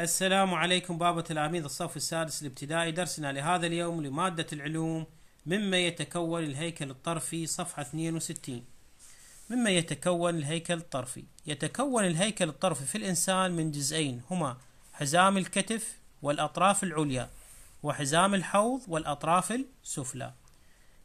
السلام عليكم بابا تلاميذ الصف السادس الابتدائي درسنا لهذا اليوم لمادة العلوم مما يتكون الهيكل الطرفي صفحة 62 مما يتكون الهيكل الطرفي يتكون الهيكل الطرفي في الإنسان من جزئين هما حزام الكتف والأطراف العليا وحزام الحوض والأطراف السفلى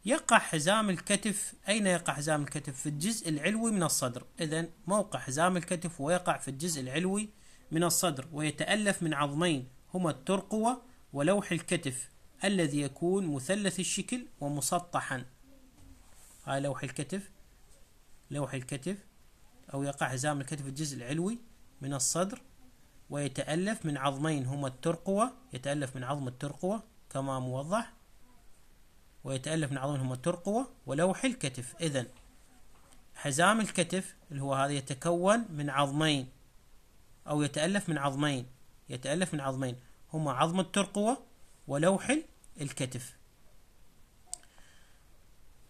يقع حزام الكتف أين يقع حزام الكتف؟ في الجزء العلوي من الصدر إذا موقع حزام الكتف ويقع في الجزء العلوي من الصدر ويتألف من عظمين هما الترقوة ولوح الكتف الذي يكون مثلث الشكل ومسطحا هاي لوح الكتف لوح الكتف أو يقع حزام الكتف الجزء العلوي من الصدر ويتألف من عظمين هما الترقوة يتألف من عظم الترقوة كما موضح ويتألف من عظمين هما الترقوة ولوح الكتف إذا حزام الكتف اللي هو هذا يتكون من عظمين أو يتألف من عظمين يتألف من عظمين هما عظم الترقوة ولوح الكتف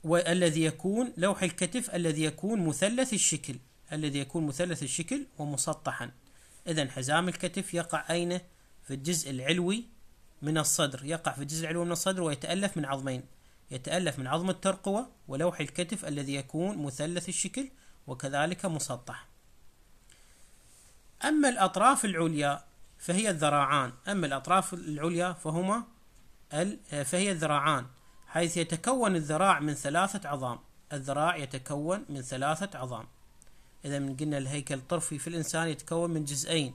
والذي يكون لوح الكتف الذي يكون مثلث الشكل الذي يكون مثلث الشكل ومسطحا إذا حزام الكتف يقع أين في الجزء العلوي من الصدر يقع في الجزء العلوي من الصدر ويتألف من عظمين يتألف من عظم الترقوة ولوح الكتف الذي يكون مثلث الشكل وكذلك مسطح أما الأطراف العليا فهي الذراعان أما الأطراف العليا فهما فهي الذراعان حيث يتكون الذراع من ثلاثة عظام الذراع يتكون من ثلاثة عظام إذا من قلنا الهيكل الطرفي في الإنسان يتكون من جزئين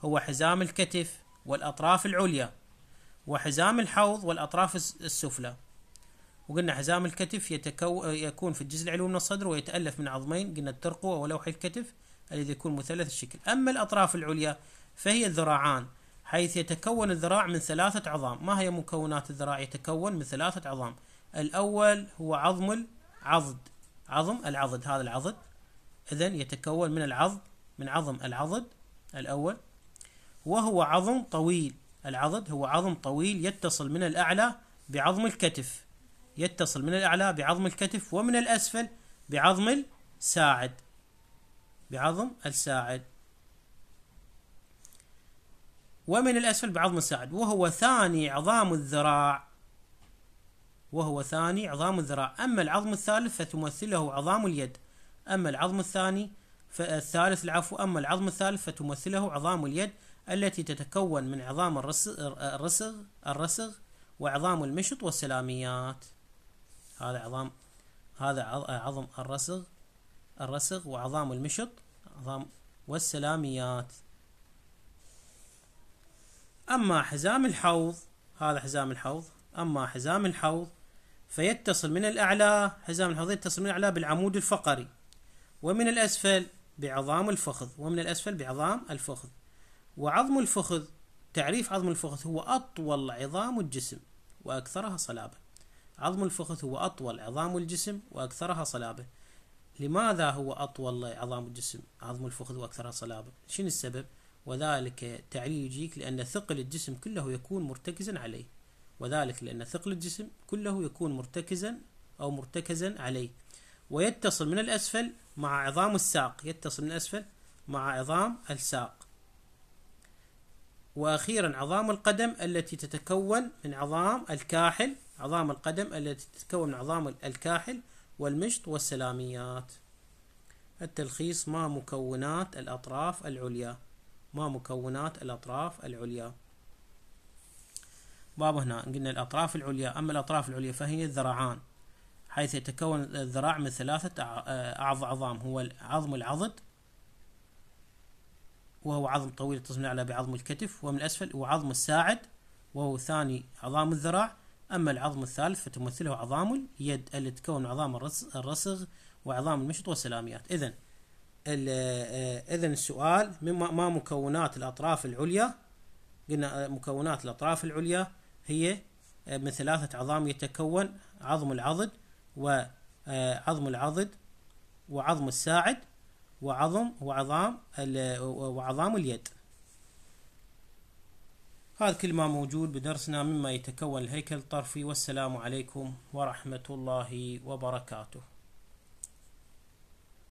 هو حزام الكتف والأطراف العليا وحزام الحوض والأطراف السفلى وقلنا حزام الكتف يتكو يكون في الجزء العلوي من الصدر ويتألف من عظمين قلنا الترقوة ولوح الكتف الذي يكون مثلث الشكل أما الأطراف العليا فهي الذراعان حيث يتكون الذراع من ثلاثة عظام ما هي مكونات الذراع يتكون من ثلاثة عظام الأول هو عظم العضد عظم العضد هذا العضد إذا يتكون من العضد من عظم العضد الأول وهو عظم طويل العضد هو عظم طويل يتصل من الأعلى بعظم الكتف يتصل من الأعلى بعظم الكتف ومن الأسفل بعظم الساعد بعظم الساعد ومن الأسفل بعظم الساعد وهو ثاني عظام الذراع وهو ثاني عظام الذراع أما العظم الثالث فتمثله عظام اليد أما العظم الثاني فالثالث العفو أما العظم الثالث فتمثله عظام اليد التي تتكون من عظام الرسغ الرسغ, الرسغ وعظام المشط والسلاميات هذا عظام هذا عظم الرسغ الرسغ وعظام المشط عظام والسلاميات أما حزام الحوض هذا حزام الحوض أما حزام الحوض فيتصل من الأعلى حزام الحوض يتصل من الأعلى بالعمود الفقري ومن الأسفل بعظام الفخذ ومن الأسفل بعظام الفخذ وعظم الفخذ تعريف عظم الفخذ هو أطول عظام الجسم وأكثرها صلابة عظم الفخذ هو أطول عظام الجسم وأكثرها صلابة لماذا هو أطول عظام الجسم عظم الفخذ وأكثرها صلابة شنو السبب وذلك تعليل يجيك لأن ثقل الجسم كله يكون مرتكزا عليه وذلك لأن ثقل الجسم كله يكون مرتكزا أو مرتكزا عليه ويتصل من الأسفل مع عظام الساق يتصل من الأسفل مع عظام الساق وأخيرا عظام القدم التي تتكون من عظام الكاحل عظام القدم التي تتكون من عظام الكاحل والمشط والسلاميات التلخيص ما مكونات الأطراف العليا ما مكونات الأطراف العليا باب هنا قلنا الأطراف العليا أما الأطراف العليا فهي الذراعان حيث يتكون الذراع من ثلاثة أعض آه، عظام هو عظم العضد وهو عظم طويل تصنع على بعظم الكتف ومن الأسفل وعظم الساعد وهو ثاني عظام الذراع أما العظم الثالث فتمثله عظام اليد اللي تكون عظام الرسغ وعظام المشط والسلاميات إذا آه، إذا السؤال مما ما مكونات الأطراف العليا قلنا آه، مكونات الأطراف العليا هي آه، من ثلاثة عظام يتكون عظم العضد وعظم العضد وعظم الساعد وعظم وعظام وعظام اليد هذا كل ما موجود بدرسنا مما يتكون الهيكل الطرفي والسلام عليكم ورحمة الله وبركاته